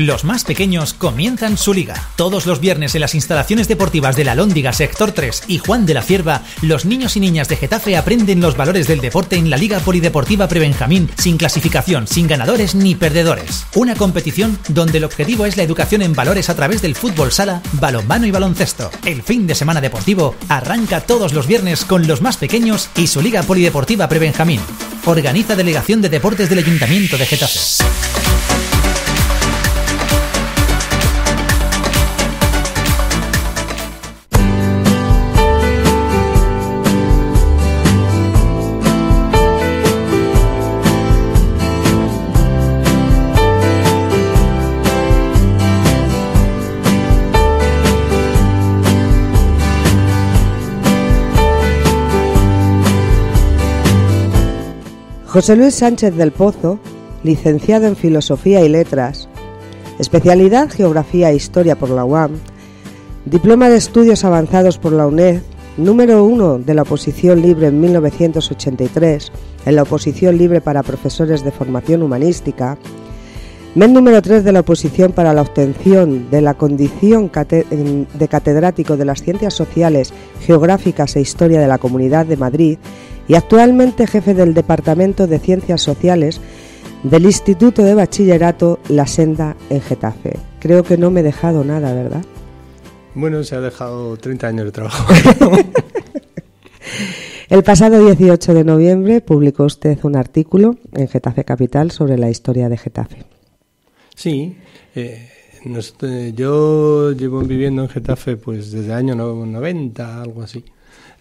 Los más pequeños comienzan su liga. Todos los viernes en las instalaciones deportivas de la Lóndiga Sector 3 y Juan de la Cierva, los niños y niñas de Getafe aprenden los valores del deporte en la Liga Polideportiva Prebenjamín sin clasificación, sin ganadores ni perdedores. Una competición donde el objetivo es la educación en valores a través del fútbol sala, balonmano y baloncesto. El fin de semana deportivo arranca todos los viernes con los más pequeños y su Liga Polideportiva Prebenjamín. Organiza Delegación de Deportes del Ayuntamiento de Getafe. José Luis Sánchez del Pozo, licenciado en Filosofía y Letras, especialidad Geografía e Historia por la UAM, diploma de estudios avanzados por la UNED, número uno de la oposición libre en 1983, en la oposición libre para profesores de formación humanística, MEN número 3 de la oposición para la obtención de la condición de catedrático de las Ciencias Sociales, Geográficas e Historia de la Comunidad de Madrid y actualmente jefe del Departamento de Ciencias Sociales del Instituto de Bachillerato La Senda en Getafe. Creo que no me he dejado nada, ¿verdad? Bueno, se ha dejado 30 años de trabajo. El pasado 18 de noviembre publicó usted un artículo en Getafe Capital sobre la historia de Getafe. Sí, eh, eh, yo llevo viviendo en Getafe pues desde el año 90, algo así.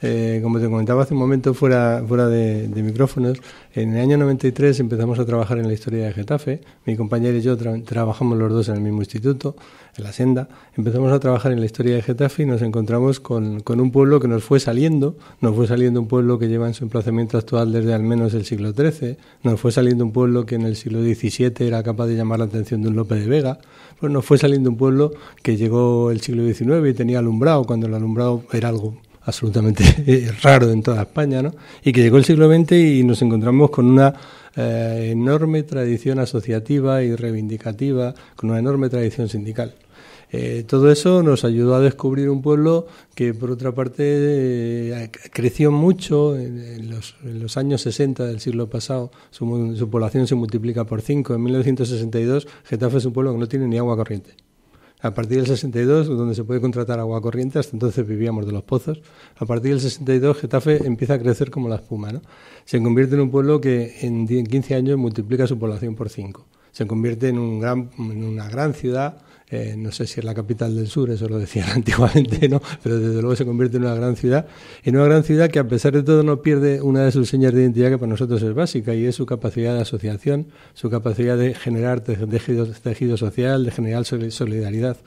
Eh, como te comentaba hace un momento fuera, de, micrófonos, en el año 93 empezamos a trabajar en la historia de Getafe. Mi compañero y yo trabajamos los dos en el mismo instituto, en la senda. Empezamos a trabajar en la historia de Getafe y nos encontramos con, con un pueblo que nos fue saliendo, nos fue saliendo un pueblo que lleva en su emplazamiento actual desde al menos el siglo XIII, nos fue saliendo un pueblo que en el siglo XVII era capaz de llamar la atención de un Lope de Vega, pues nos fue saliendo un pueblo que llegó el siglo XIX y tenía alumbrado, cuando el alumbrado era algo absolutamente raro en toda España, ¿no? Y que llegó el siglo XX y nos encontramos con una eh, enorme tradición asociativa y reivindicativa, con una enorme tradición sindical. Eh, todo eso nos ayudó a descubrir un pueblo que, por otra parte, eh, creció mucho en, los, años 60 del siglo pasado. Su, su población se multiplica por 5. En 1962, Getafe es un pueblo que no tiene ni agua corriente. A partir del 62, donde se puede contratar agua corriente, hasta entonces vivíamos de los pozos. A partir del 62, Getafe empieza a crecer como la espuma. ¿no? Se convierte en un pueblo que en 15 años multiplica su población por 5. Se convierte en, un en una gran ciudad eh, no sé si es la capital del sur, eso lo decían antiguamente, ¿no? pero desde luego se convierte en una gran ciudad, en una gran ciudad que a pesar de todo no pierde una de sus señas de identidad que para nosotros es básica y es su capacidad de asociación, su capacidad de generar tejido, social, de generar solidaridad.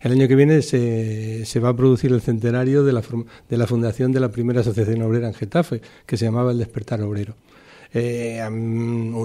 El año que viene se, va a producir el centenario de la, de la fundación de la primera asociación obrera en Getafe, que se llamaba El Despertar Obrero. Eh,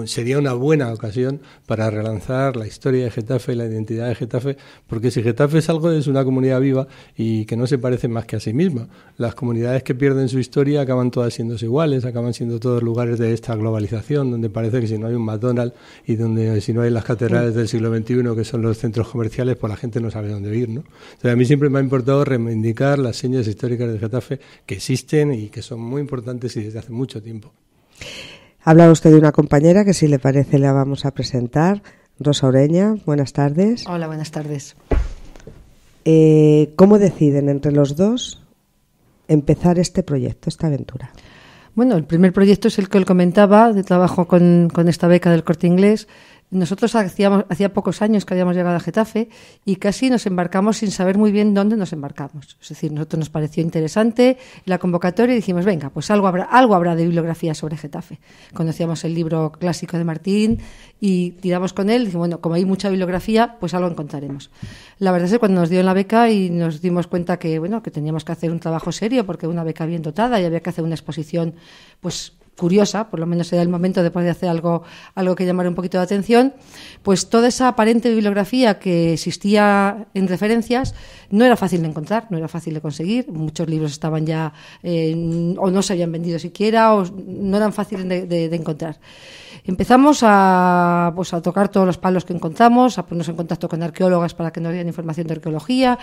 sería una buena ocasión para relanzar la historia de Getafe, y la identidad de Getafe, porque si Getafe es algo, es una comunidad viva y que no se parece más que a sí misma. Las comunidades que pierden su historia acaban todas siendo iguales, acaban siendo todos lugares de esta globalización, donde parece que si no hay un McDonald's y donde si no hay las catedrales del siglo XXI, que son los centros comerciales, pues la gente no sabe dónde ir. ¿no? Entonces, a mí siempre me ha importado reivindicar las señas históricas de Getafe que existen y que son muy importantes y desde hace mucho tiempo. Habla usted de una compañera que si le parece la vamos a presentar, Rosa Oreña. Buenas tardes. Hola, buenas tardes. Eh, ¿Cómo deciden entre los dos empezar este proyecto, esta aventura? Bueno, el primer proyecto es el que él comentaba, de trabajo con esta beca del corte inglés, nosotros hacíamos, hacía pocos años que habíamos llegado a Getafe y casi nos embarcamos sin saber muy bien dónde nos embarcamos. Es decir, nosotros nos pareció interesante la convocatoria y dijimos, venga, pues algo habrá, algo habrá de bibliografía sobre Getafe. Conocíamos el libro clásico de Martín y tiramos con él. Y dijimos, bueno, como hay mucha bibliografía, pues algo encontraremos. La verdad es que cuando nos dio en la beca y nos dimos cuenta que, bueno, que teníamos que hacer un trabajo serio porque una beca bien dotada y había que hacer una exposición, pues curiosa, por lo menos era el momento después de hacer algo, algo que llamara un poquito de atención, pues toda esa aparente bibliografía que existía en referencias no era fácil de encontrar, no era fácil de conseguir. Muchos libros estaban ya eh, o no se habían vendido siquiera o no eran fáciles de encontrar. Empezamos a, pues, a tocar todos los palos que encontramos, a ponernos en contacto con arqueólogas para que nos dieran información de arqueología,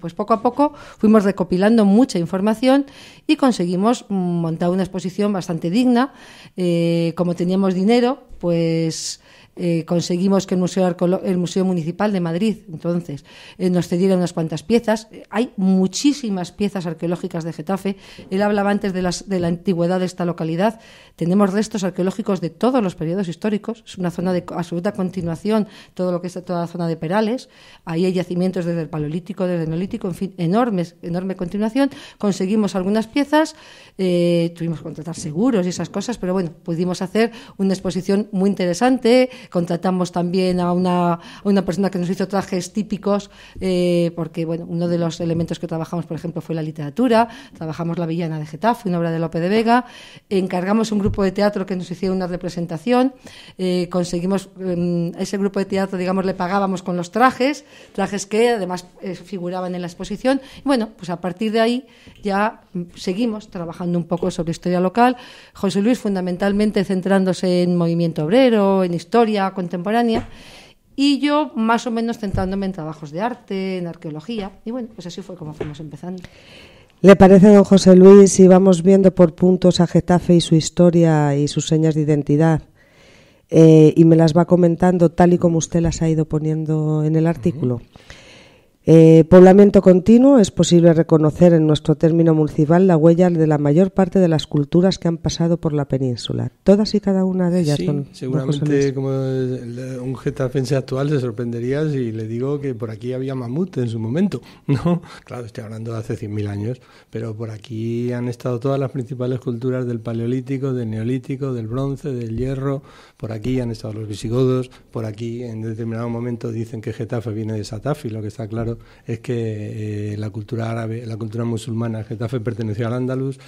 pues poco a poco fuimos recopilando mucha información y conseguimos mm, montar una exposición bastante digna. Eh, como teníamos dinero, pues eh, conseguimos que el Museo, el Museo Municipal de Madrid, entonces, eh, nos cediera unas cuantas piezas. Eh, hay muchísimas piezas arqueológicas de Getafe. Él hablaba antes de, las, de la antigüedad de esta localidad. Tenemos restos arqueológicos de todos los periodos históricos. Es una zona de absoluta continuación, todo lo que es toda la zona de Perales. Ahí hay yacimientos desde el Paleolítico, desde el Neolítico, en fin, enormes, enorme continuación. Conseguimos algunas piezas, tuvimos que contratar seguros y esas cosas, pero bueno, pudimos hacer una exposición muy interesante Contratamos también a una, persona que nos hizo trajes típicos, eh, porque bueno, uno de los elementos que trabajamos, por ejemplo, fue la literatura. Trabajamos La Villana de Getafe, una obra de Lope de Vega. Encargamos un grupo de teatro que nos hiciera una representación. Eh, conseguimos mm, ese grupo de teatro, digamos, le pagábamos con los trajes, trajes que además eh, figuraban en la exposición. Y bueno, pues a partir de ahí ya seguimos trabajando un poco sobre historia local. José Luis fundamentalmente centrándose en movimiento obrero, en historia contemporánea y yo más o menos centrándome en trabajos de arte, en arqueología y bueno, pues así fue como fuimos empezando. ¿Le parece, don José Luis, si vamos viendo por puntos a Getafe y su historia y sus señas de identidad? Eh, y me las va comentando tal y como usted las ha ido poniendo en el artículo. Eh, poblamiento continuo, es posible reconocer en nuestro término municipal la huella de la mayor parte de las culturas que han pasado por la península. Todas y cada una de ellas. Sí, seguramente como un getafense actual se sorprendería si le digo que por aquí había mamut en su momento. no Claro, estoy hablando de hace 100.000 años, pero por aquí han estado todas las principales culturas del paleolítico, del neolítico, del bronce, del hierro. Por aquí han estado los visigodos, por aquí en determinado momento dicen que Getafe viene de Satafi, lo que está claro es que eh, la cultura árabe, la cultura musulmana, Getafe perteneció al Andalus.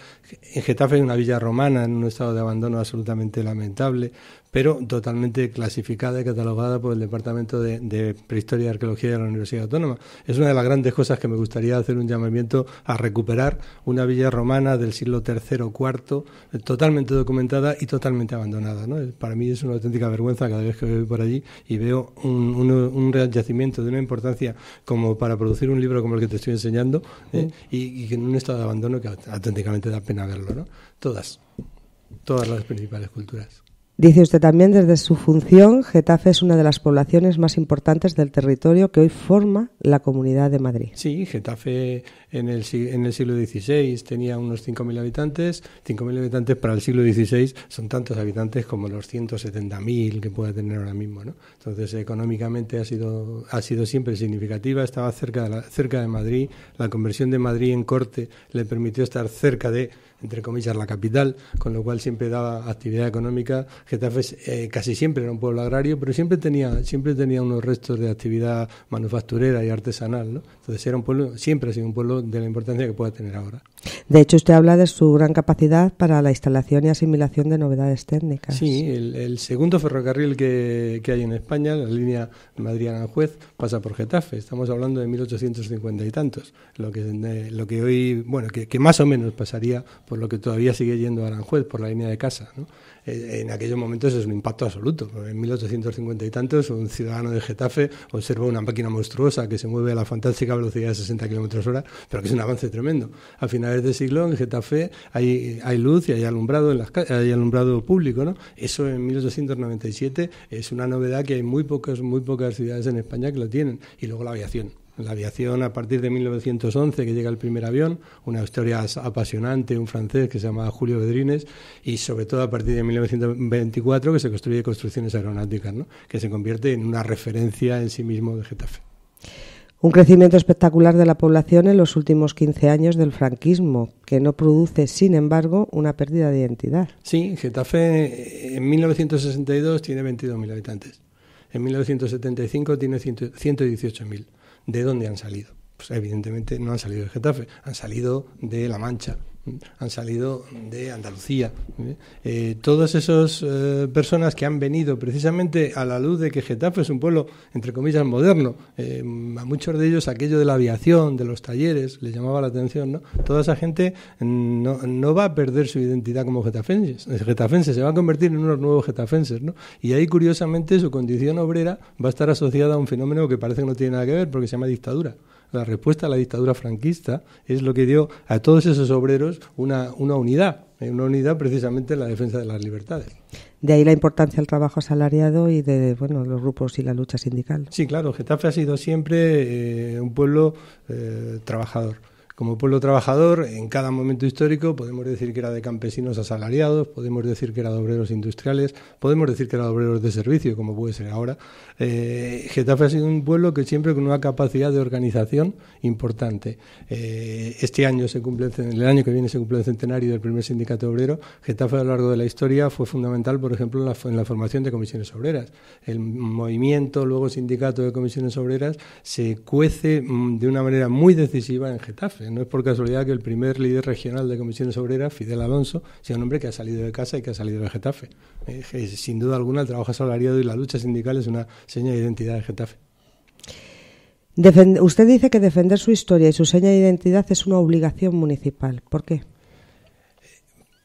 En Getafe es una villa romana en un estado de abandono absolutamente lamentable pero totalmente clasificada y catalogada por el Departamento de, Prehistoria y Arqueología de la Universidad Autónoma. Es una de las grandes cosas que me gustaría hacer un llamamiento a recuperar una villa romana del siglo III o IV, eh, totalmente documentada y totalmente abandonada. Eh, para mí es una auténtica vergüenza cada vez que voy por allí y veo un, un, yacimiento de una importancia como para producir un libro como el que te estoy enseñando ¿eh? mm. y, y, en un estado de abandono que auténticamente da pena verlo. ¿no? Todas, todas las principales culturas. Dice usted también, desde su función, Getafe es una de las poblaciones más importantes del territorio que hoy forma la Comunidad de Madrid. Sí, Getafe en el, siglo XVI tenía unos 5.000 habitantes. 5.000 habitantes para el siglo XVI son tantos habitantes como los 170.000 que puede tener ahora mismo. ¿no? Entonces, económicamente ha sido, ha sido siempre significativa. Estaba cerca de, cerca de Madrid. La conversión de Madrid en corte le permitió estar cerca de entre comillas, la capital, con lo cual siempre daba actividad económica. Getafe eh, casi siempre era un pueblo agrario, pero siempre tenía, siempre tenía unos restos de actividad manufacturera y artesanal. Entonces era un pueblo, siempre ha sido un pueblo de la importancia que pueda tener ahora. De hecho, usted habla de su gran capacidad para la instalación y asimilación de novedades técnicas. Sí, el, segundo ferrocarril que, hay en España, la línea Madrid-Aranjuez, pasa por Getafe. Estamos hablando de 1850 y tantos, lo que, eh, lo que hoy, bueno, que, más o menos pasaría por lo que todavía sigue yendo a Aranjuez, por la línea de casa. ¿no? en aquellos momentos es un impacto absoluto. En 1850 y tantos, un ciudadano de Getafe observa una máquina monstruosa que se mueve a la fantástica velocidad de 60 kilómetros hora, pero que es un avance tremendo. A finales de siglo, en Getafe hay, luz y hay alumbrado, en las, hay alumbrado público. ¿no? Eso en 1897 es una novedad que hay muy pocas, muy pocas ciudades en España que lo tienen. Y luego la aviación. La aviación a partir de 1911, que llega el primer avión, una historia apasionante, un francés que se llama Julio Bedrines, y sobre todo a partir de 1924 que se construye construcciones aeronáuticas, que se convierte en una referencia en sí mismo de Getafe. Un crecimiento espectacular de la población en los últimos 15 años del franquismo, que no produce, sin embargo, una pérdida de identidad. Sí, Getafe eh, en 1962 tiene 22.000 habitantes, en 1975 tiene 118.000. ¿de dónde han salido? Pues evidentemente no han salido de Getafe, han salido de La Mancha, han salido de Andalucía. ¿eh? Eh, todas esas eh, personas que han venido precisamente a la luz de que Getafe es un pueblo, entre comillas, moderno, a muchos de ellos aquello de la aviación, de los talleres, les llamaba la atención, ¿no? Toda esa gente no, va a perder su identidad como getafenses, getafenses, se va a convertir en unos nuevos getafenses, ¿no? Y ahí, curiosamente, su condición obrera va a estar asociada a un fenómeno que parece que no tiene nada que ver, porque se llama dictadura la respuesta a la dictadura franquista es lo que dio a todos esos obreros una, una unidad, eh, una unidad precisamente en la defensa de las libertades. De ahí la importancia del trabajo asalariado y de bueno, los grupos y la lucha sindical. Sí, claro, Getafe ha sido siempre eh, un pueblo eh, trabajador como pueblo trabajador, en cada momento histórico podemos decir que era de campesinos asalariados, podemos decir que era de obreros industriales, podemos decir que era de obreros de servicio, como puede ser ahora. Eh, Getafe ha sido un pueblo que siempre con una capacidad de organización importante. Eh, este año se cumple, el año que viene se cumple el centenario del primer sindicato obrero. Getafe a lo largo de la historia fue fundamental, por ejemplo, en la, en la formación de comisiones obreras. El movimiento, luego sindicato de comisiones obreras, se cuece mm, de una manera muy decisiva en Getafe. Eh, no es por casualidad que el primer líder regional de comisiones obreras, Fidel Alonso, sea un hombre que ha salido de casa y que ha salido de Getafe. Eh, sin duda alguna, el trabajo asalariado y la lucha sindical es una seña de identidad de Getafe. usted dice que defender su historia y su seña de identidad es una obligación municipal. ¿Por qué?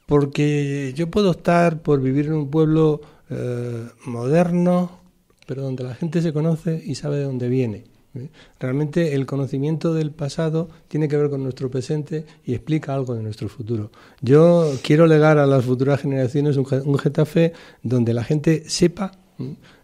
Porque yo puedo estar por vivir en un pueblo eh, moderno, pero donde la gente se conoce y sabe de dónde viene ¿eh? Realmente el conocimiento del pasado tiene que ver con nuestro presente y explica algo de nuestro futuro. Yo quiero legar a las futuras generaciones un, Getafe donde la gente sepa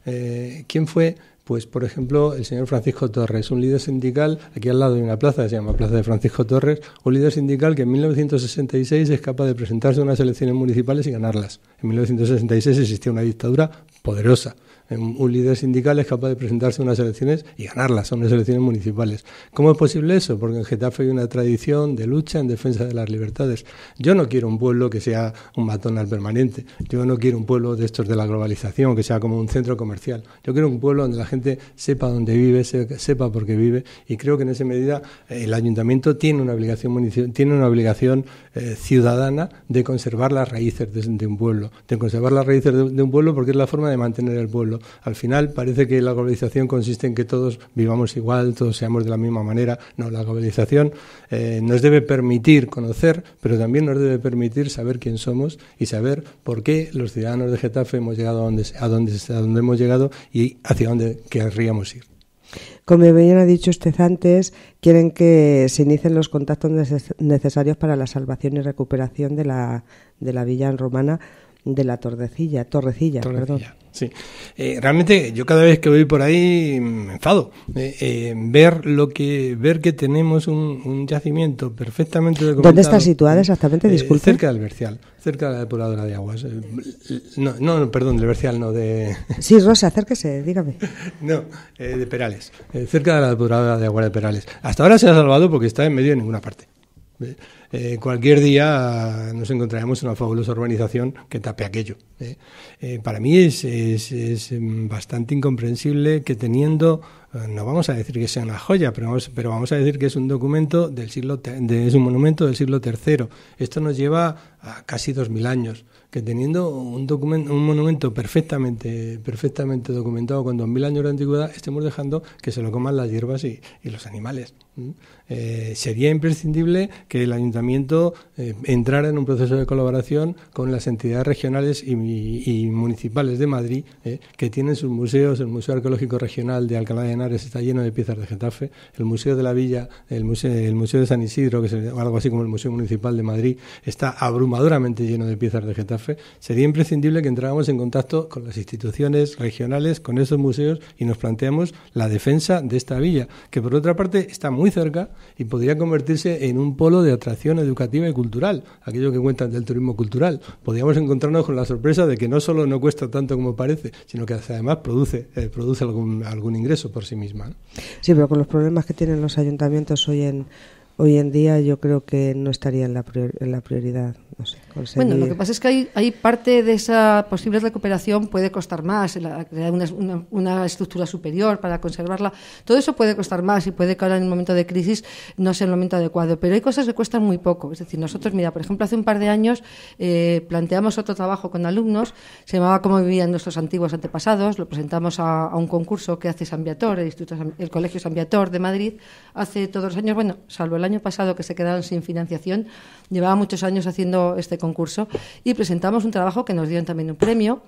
eh, quién fue, pues por ejemplo, el señor Francisco Torres, un líder sindical, aquí al lado de una plaza que se llama Plaza de Francisco Torres, un líder sindical que en 1966 es capaz de presentarse a unas elecciones municipales y ganarlas. En 1966 existía una dictadura poderosa un líder sindical es capaz de presentarse a unas elecciones y ganarlas, son las elecciones municipales. ¿Cómo es posible eso? Porque en Getafe hay una tradición de lucha en defensa de las libertades. Yo no quiero un pueblo que sea un al permanente, yo no quiero un pueblo de estos de la globalización, que sea como un centro comercial. Yo quiero un pueblo donde la gente sepa dónde vive, sepa por qué vive, y creo que en esa medida eh, el ayuntamiento tiene una obligación, tiene una obligación eh, ciudadana de conservar las raíces de, un pueblo, de conservar las raíces de un pueblo porque es la forma de mantener el pueblo. Al final parece que la globalización consiste en que todos vivamos igual, todos seamos de la misma manera. No, la globalización eh, nos debe permitir conocer, pero también nos debe permitir saber quién somos y saber por qué los ciudadanos de Getafe hemos llegado a donde, a hemos llegado y hacia dónde querríamos ir. Como bien ha dicho usted antes, quieren que se inicien los contactos necesarios para la salvación y recuperación de la, de la villa romana de la Tordecilla, Torrecilla, Torrecilla. perdón. Sí, eh, realmente yo cada vez que voy por ahí me enfado. Eh, eh, ver lo que ver que tenemos un, yacimiento perfectamente documentado. ¿Dónde está situada exactamente? Disculpe. cerca del Bercial, cerca de la depuradora de aguas. No, no, perdón, del Bercial, no de. Sí, Rosa, acérquese, dígame. no, de Perales, cerca de la depuradora de aguas de Perales. Hasta ahora se ha salvado porque está en medio de ninguna parte. Eh, cualquier día nos encontraremos en una fabulosa urbanización que tape aquello. ¿eh? Eh, para mí es, bastante incomprensible que teniendo, no vamos a decir que sea una joya, pero vamos, a decir que es un documento del siglo, es un monumento del siglo III. Esto nos lleva a casi 2000 años, que teniendo un, documento, un monumento perfectamente, perfectamente documentado con 2000 años de antigüedad, estemos dejando que se lo coman las hierbas y los animales. Eh, sería imprescindible que el ayuntamiento eh, entrara en un proceso de colaboración con las entidades regionales y, municipales de Madrid, eh, que tienen sus museos. El Museo Arqueológico Regional de Alcalá de Henares está lleno de piezas de Getafe, el Museo de la Villa, el Museo, el museo de San Isidro, que es algo así como el Museo Municipal de Madrid, está abrumadoramente lleno de piezas de Getafe. Sería imprescindible que entráramos en contacto con las instituciones regionales, con esos museos y nos planteamos la defensa de esta villa, que por otra parte está muy cerca y podría convertirse en un polo de atracción educativa y cultural, aquello que cuentan del turismo cultural. Podríamos encontrarnos con la sorpresa de que no solo no cuesta tanto como parece, sino que además produce, eh, produce algún, algún ingreso por sí misma. Sí, pero con los problemas que tienen los ayuntamientos hoy en, hoy en día, yo creo que no estaría en la, en la prioridad bueno, lo que pasa es que hay, parte de esa posible recuperación puede costar más, crear una, estructura superior para conservarla, todo eso puede costar más y puede que ahora en un momento de crisis no sea el momento adecuado, pero hay cosas que cuestan muy poco. Es decir, nosotros, mira, por ejemplo, hace un par de años eh, planteamos otro trabajo con alumnos, se llamaba Cómo vivían nuestros antiguos antepasados, lo presentamos a, un concurso que hace San el, Colegio San de Madrid, hace todos los años, bueno, salvo el año pasado que se quedaron sin financiación, llevaba muchos años haciendo este concurso y presentamos un trabajo que nos dieron también un premio.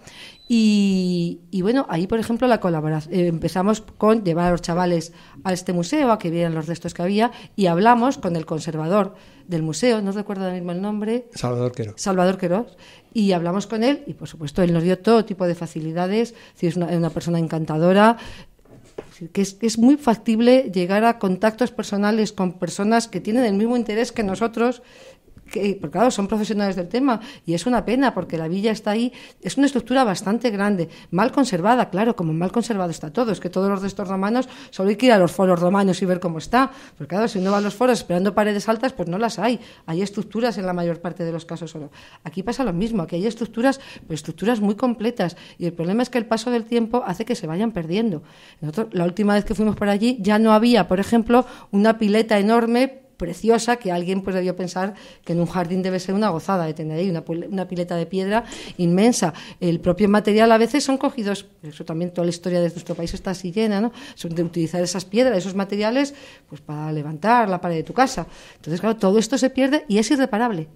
Y, bueno, ahí, por ejemplo, la colaboración, eh, empezamos con llevar a los chavales a este museo, a que vieran los restos que había, y hablamos con el conservador del museo, no recuerdo ahora mismo el nombre. Salvador Quero. Salvador Queroz. Y hablamos con él y, por supuesto, él nos dio todo tipo de facilidades. Es una, persona encantadora, es, muy factible llegar a contactos personales con personas que tienen el mismo interés que nosotros que, porque claro, son profesionales del tema y es una pena porque la villa está ahí, es una estructura bastante grande, mal conservada, claro, como mal conservado está todo, es que todos los restos romanos, solo hay que ir a los foros romanos y ver cómo está, porque claro, si uno va a los foros esperando paredes altas, pues no las hay, hay estructuras en la mayor parte de los casos solo. Aquí pasa lo mismo, aquí hay estructuras, pero estructuras muy completas y el problema es que el paso del tiempo hace que se vayan perdiendo. la última vez que fuimos por allí ya no había, por ejemplo, una pileta enorme preciosa que alguien pues debió pensar que en un jardín debe ser una gozada de tener ahí una, una pileta de piedra inmensa. El propio material a veces son cogidos, eso también toda la historia de nuestro país está así llena, ¿no? Son de utilizar esas piedras, esos materiales, pues para levantar la pared de tu casa. Entonces, claro, todo esto se pierde y es irreparable.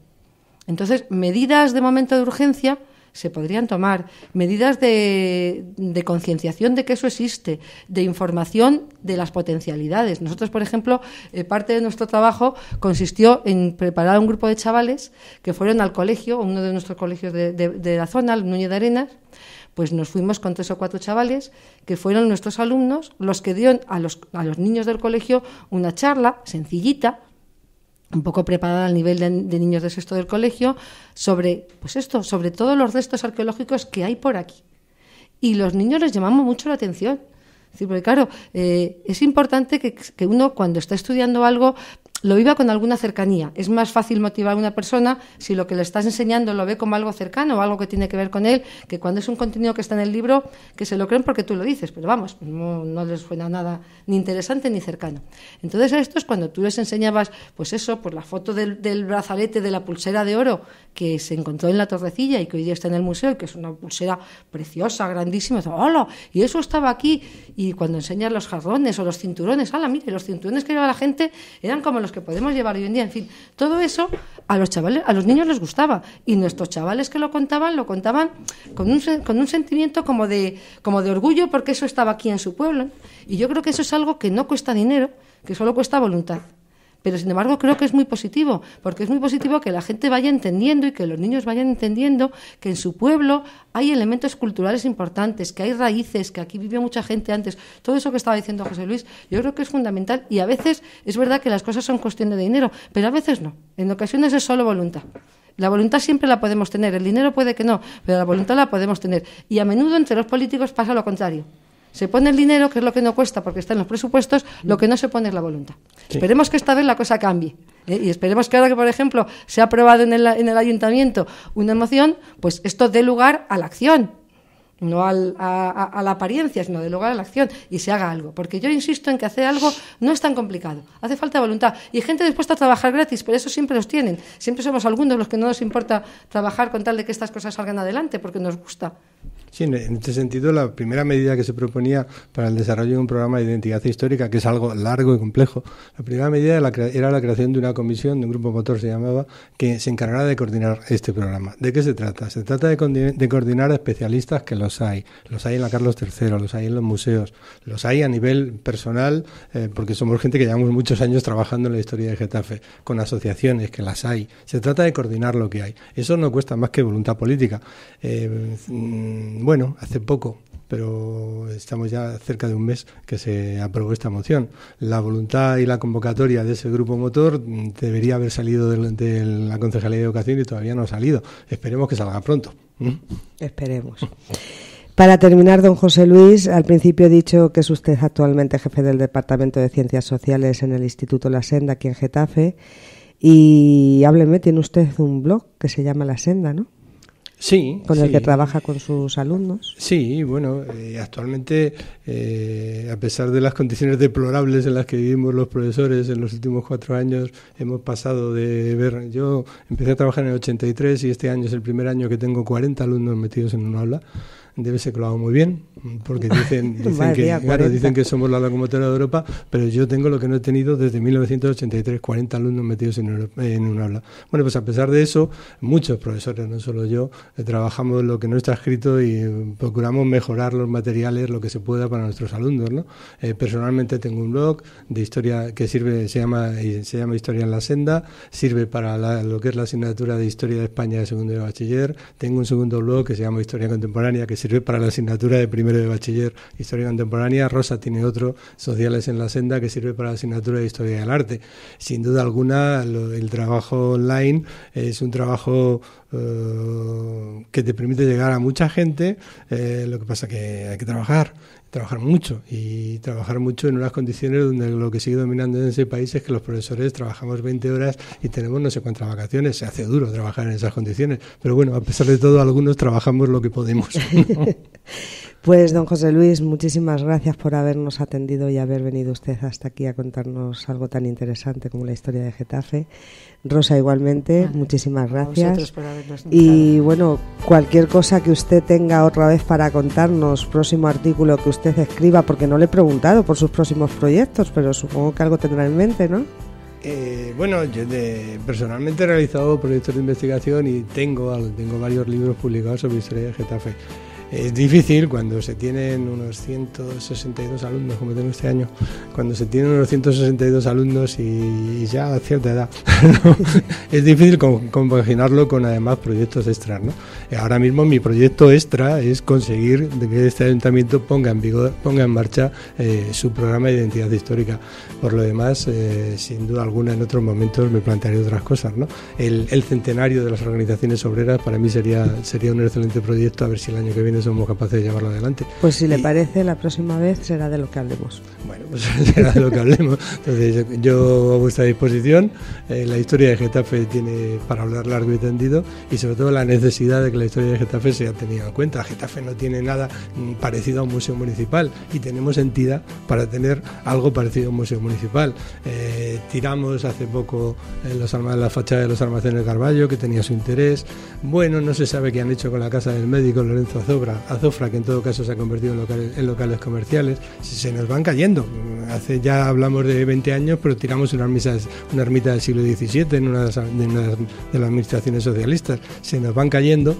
Entonces, medidas de momento de urgencia se podrían tomar, medidas de, concienciación de que eso existe, de información de las potencialidades. Nosotros, por ejemplo, eh, parte de nuestro trabajo consistió en preparar un grupo de chavales que fueron al colegio, uno de nuestros colegios de, la zona, el Núñez de Arenas, pues nos fuimos con tres o cuatro chavales que fueron nuestros alumnos los que dieron a los niños del colegio una charla sencillita un poco preparada al nivel de, niños de sexto del colegio sobre pues esto, sobre todos los restos arqueológicos que hay por aquí. Y los niños les llamamos mucho la atención. Sí, porque claro, eh, es importante que, que, uno cuando está estudiando algo lo iba con alguna cercanía. Es más fácil motivar a una persona si lo que le estás enseñando lo ve como algo cercano o algo que tiene que ver con él, que cuando es un contenido que está en el libro, que se lo creen porque tú lo dices, pero vamos, no, les suena nada ni interesante ni cercano. Entonces esto es cuando tú les enseñabas, pues eso, pues la foto del, brazalete de la pulsera de oro que se encontró en la torrecilla y que hoy día está en el museo y que es una pulsera preciosa, grandísima, ¡hola! Y eso estaba aquí. Y cuando enseñas los jarrones o los cinturones, ala, Mire, los cinturones que lleva la gente eran como los que podemos llevar hoy en día, en fin, todo eso a los chavales, a los niños les gustaba y nuestros chavales que lo contaban lo contaban con un, con un sentimiento como de como de orgullo porque eso estaba aquí en su pueblo y yo creo que eso es algo que no cuesta dinero, que solo cuesta voluntad pero sin embargo creo que es muy positivo, porque es muy positivo que la gente vaya entendiendo y que los niños vayan entendiendo que en su pueblo hay elementos culturales importantes, que hay raíces, que aquí vivió mucha gente antes. Todo eso que estaba diciendo José Luis, yo creo que es fundamental y a veces es verdad que las cosas son cuestión de dinero, pero a veces no. En ocasiones es solo voluntad. La voluntad siempre la podemos tener, el dinero puede que no, pero la voluntad la podemos tener. Y a menudo entre los políticos pasa lo contrario. Se pone el dinero, que es lo que no cuesta porque está en los presupuestos, lo que no se pone es la voluntad. Esperemos que esta vez la cosa cambie. ¿eh? Y esperemos que ahora que, por ejemplo, se ha aprobado en el, ayuntamiento una moción, pues esto dé lugar a la acción no a, la apariencia, sino de lugar a la acción y se haga algo. Porque yo insisto en que hacer algo no es tan complicado, hace falta voluntad. Y gente dispuesta a trabajar gratis, pero eso siempre los tienen. Siempre somos algunos los que no nos importa trabajar con tal de que estas cosas salgan adelante, porque nos gusta. Sí, en este sentido, la primera medida que se proponía para el desarrollo de un programa de identidad histórica, que es algo largo y complejo, la primera medida era la creación de una comisión, de un grupo motor se llamaba, que se encargará de coordinar este programa. ¿De qué se trata? Se trata de, coordinar a especialistas que los hay. Los hay en la Carlos III, los hay en los museos, los hay a nivel personal, eh, porque somos gente que llevamos muchos años trabajando en la historia de Getafe, con asociaciones que las hay. Se trata de coordinar lo que hay. Eso no cuesta más que voluntad política. Eh, mm, bueno, hace poco, pero estamos ya cerca de un mes que se aprobó esta moción. La voluntad y la convocatoria de ese grupo motor debería haber salido de, la Concejalía de Educación y todavía no ha salido. Esperemos que salga pronto. ¿Mm? Esperemos. Para terminar, don José Luis, al principio he dicho que es usted actualmente jefe del Departamento de Ciencias Sociales en el Instituto La Senda, aquí en Getafe. Y hábleme, tiene usted un blog que se llama La Senda, ¿no? Sí. Con el que trabaja con sus alumnos. Sí, bueno, eh, actualmente, eh, a pesar de las condiciones deplorables en las que vivimos los profesores en los últimos cuatro años, hemos pasado de ver. Yo empecé a trabajar en el 83 y este año es el primer año que tengo 40 alumnos metidos en un aula debe ser que lo hago muy bien, porque dicen, que, somos la locomotora de Europa, pero yo tengo lo que no he tenido desde 1983, 40 alumnos metidos en, un aula. Bueno, pues a pesar de eso, muchos profesores, no solo yo, eh, trabajamos lo que no está escrito y eh, procuramos mejorar los materiales lo que se pueda para nuestros alumnos. ¿no? Eh, personalmente tengo un blog de historia que sirve, se llama, se llama Historia en la Senda, sirve para lo que es la asignatura de Historia de España de segundo de bachiller. Tengo un segundo blog que se llama Historia Contemporánea, que sirve para la asignatura de primero de bachiller Historia Contemporánea. Rosa tiene otro, Sociales en la Senda, que sirve para la asignatura de Historia del Arte. Sin duda alguna, el trabajo online es un trabajo eh, que te permite llegar a mucha gente, eh, lo que pasa que hay que trabajar, trabajar mucho y trabajar mucho en unas condiciones donde lo que sigue dominando en ese país es que los profesores trabajamos 20 horas y tenemos no sé cuántas vacaciones, se hace duro trabajar en esas condiciones, pero bueno, a pesar de todo algunos trabajamos lo que podemos. Pues don José Luis, muchísimas gracias por habernos atendido y haber venido usted hasta aquí a contarnos algo tan interesante como la historia de Getafe. Rosa igualmente, muchísimas gracias. Por y bueno, cualquier cosa que usted tenga otra vez para contarnos, próximo artículo que usted escriba, porque no le he preguntado por sus próximos proyectos, pero supongo que algo tendrá en mente, ¿no? Eh, bueno, yo personalmente he realizado proyectos de investigación y tengo, tengo varios libros publicados sobre historia de Getafe es difícil cuando se tienen unos 162 alumnos, como tengo este año, cuando se tienen unos 162 alumnos y, ya a cierta edad, es difícil compaginarlo con además proyectos extras. ¿no? Ahora mismo mi proyecto extra es conseguir que este ayuntamiento ponga en, vigor, en marcha eh, su programa de identidad histórica. Por lo demás, eh, sin duda alguna, en otros momentos me plantearé otras cosas. El, el centenario de las organizaciones obreras para mí sería, sería un excelente proyecto, a ver si el año que viene somos capaces de llevarlo adelante. Pues si le parece, la próxima vez será de lo que hablemos. Bueno, pues será de lo que hablemos. Entonces, yo a vuestra disposición, eh, la historia de Getafe tiene para hablar largo y tendido y sobre todo la necesidad de que la historia de Getafe sea tenida en cuenta. Getafe no tiene nada mm, parecido a un museo municipal y tenemos entidad para tener algo parecido a un museo municipal. Eh, tiramos hace poco eh, los la fachada de los almacenes de Carballo, que tenía su interés. Bueno, no se sabe qué han hecho con la casa del médico Lorenzo Azobra Azofra, Zofra que en todo caso se ha convertido en locales, comerciales, se nos van cayendo. Hace ya hablamos de 20 años, pero tiramos una ermita del siglo XVII en de, una de las administraciones socialistas. Se nos van cayendo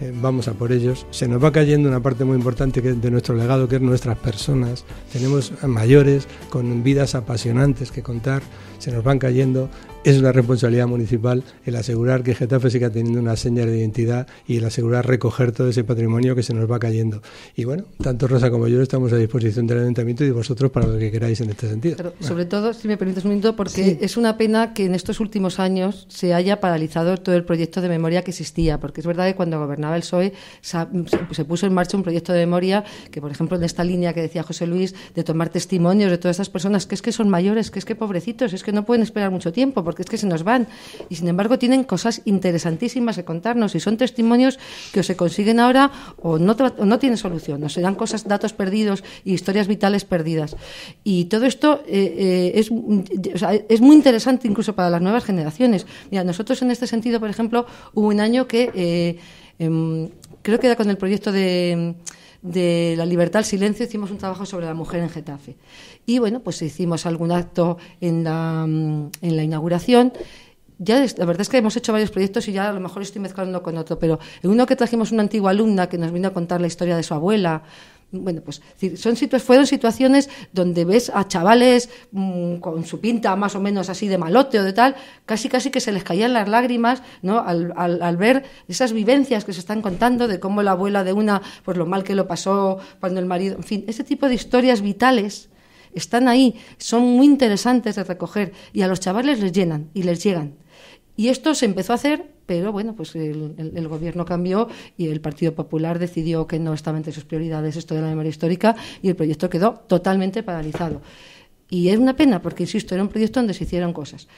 eh, vamos a por ellos. Se nos va cayendo una parte muy importante de nuestro legado, que es nuestras personas. Tenemos mayores con vidas apasionantes que contar, se nos van cayendo es una responsabilidad municipal el asegurar que Getafe siga teniendo una señal de identidad y el asegurar recoger todo ese patrimonio que se nos va cayendo. Y bueno, tanto Rosa como yo estamos a disposición del Ayuntamiento y de vosotros para lo que queráis en este sentido. Pero, Sobre todo, si me permites un minuto, porque es una pena que en estos últimos años se haya paralizado todo el proyecto de memoria que existía, porque es verdad que cuando gobernaba el PSOE se puso en marcha un proyecto de memoria que, por ejemplo, en esta línea que decía José Luis, de tomar testimonios de todas estas personas que es que son mayores, que es que pobrecitos, es que no pueden esperar mucho tiempo, porque es que se nos van. Y sin embargo tienen cosas interesantísimas que contarnos y son testimonios que o se consiguen ahora o no, no tienen solución. O serán cosas, datos perdidos y historias vitales perdidas. Y todo esto eh, eh, es, es muy interesante incluso para las nuevas generaciones. Mira, nosotros en este sentido, por ejemplo, hubo un año que eh, em, creo que era con el proyecto de de la libertad al silencio hicimos un trabajo sobre la mujer en Getafe. Y bueno, pues hicimos algún acto en la, mm, en la inauguración. Ya, la verdad es que hemos hecho varios proyectos y ya a lo mejor estoy mezclando con otro, pero en uno que trajimos una antigua alumna que nos vino a contar la historia de su abuela, bueno, pues son fueron situaciones donde ves a chavales mm, con su pinta más o menos así de malote o de tal, casi casi que se les caían las lágrimas ¿no? al, al, ver esas vivencias que se están contando de cómo la abuela de una, pues lo mal que lo pasó cuando el marido, en fin, ese tipo de historias vitales están ahí, son muy interesantes de recoger y a los chavales les llenan y les llegan. Y esto se empezó a hacer, pero bueno, pues el, gobierno cambió y el Partido Popular decidió que no estaba entre sus prioridades esto de la memoria histórica y el proyecto quedó totalmente paralizado. Y es una pena porque, insisto, era un proyecto donde se hicieron cosas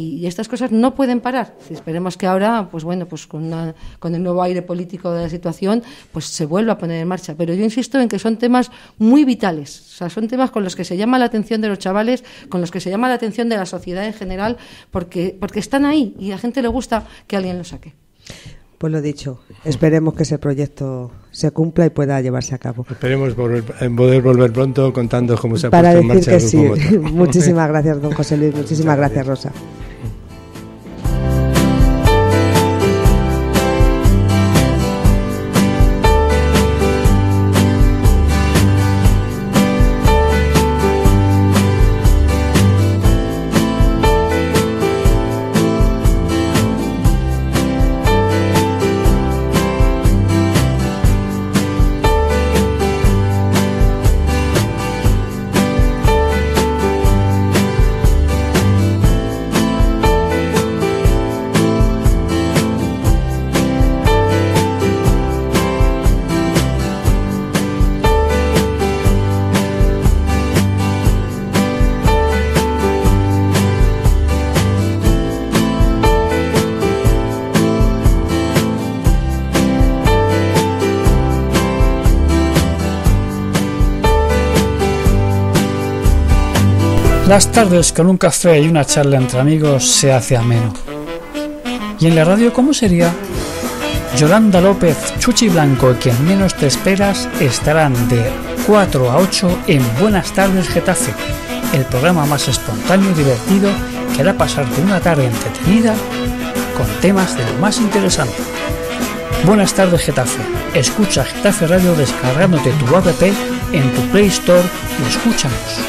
y estas cosas no pueden parar. Esperemos que ahora, pues bueno, pues con, el nuevo aire político de la situación, pues se vuelva a poner en marcha. Pero yo insisto en que son temas muy vitales, o sea, son temas con los que se llama la atención de los chavales, con los que se llama la atención de la sociedad en general, porque, porque están ahí y a la gente le gusta que alguien los saque. Pues lo dicho, esperemos que ese proyecto se cumpla y pueda llevarse a cabo. Esperemos volver, poder volver pronto contando cómo se ha Para puesto en marcha. Que sí. muchísimas gracias, don José Luis. Muchísimas gracias, Rosa. Las tardes con un café y una charla entre amigos se hace ameno. ¿Y en la radio cómo sería? Yolanda López, Chuchi Blanco y quien menos te esperas estarán de 4 a 8 en Buenas tardes Getafe, el programa más espontáneo y divertido que hará pasarte una tarde entretenida con temas de lo más interesante. Buenas tardes Getafe, escucha Getafe Radio descargándote tu app en tu Play Store y escúchanos.